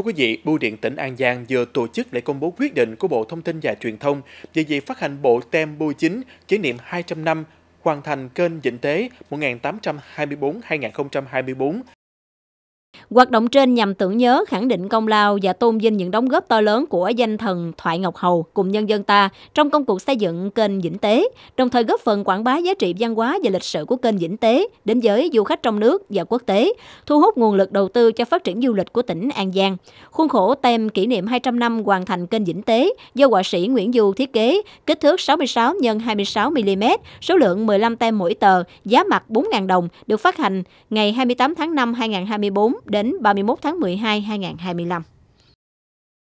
Thưa quý vị, Bưu điện tỉnh An Giang vừa tổ chức lễ công bố quyết định của Bộ Thông tin và Truyền thông về việc phát hành bộ tem bưu chính kỷ niệm 200 năm hoàn thành kênh Vĩnh Tế 1824-2024 Hoạt động trên nhằm tưởng nhớ, khẳng định công lao và tôn vinh những đóng góp to lớn của danh thần Thoại Ngọc Hầu cùng nhân dân ta trong công cuộc xây dựng kênh Vĩnh Tế, đồng thời góp phần quảng bá giá trị văn hóa và lịch sử của kênh Vĩnh Tế đến giới du khách trong nước và quốc tế, thu hút nguồn lực đầu tư cho phát triển du lịch của tỉnh An Giang. Khuôn khổ tem kỷ niệm 200 năm hoàn thành kênh Vĩnh Tế do họa sĩ Nguyễn Du thiết kế, kích thước 66 x 26 mm, số lượng 15 tem mỗi tờ, giá mặt 4.000 đồng, được phát hành ngày 28 tháng 5 2024 đến đến 31 tháng 12 2025.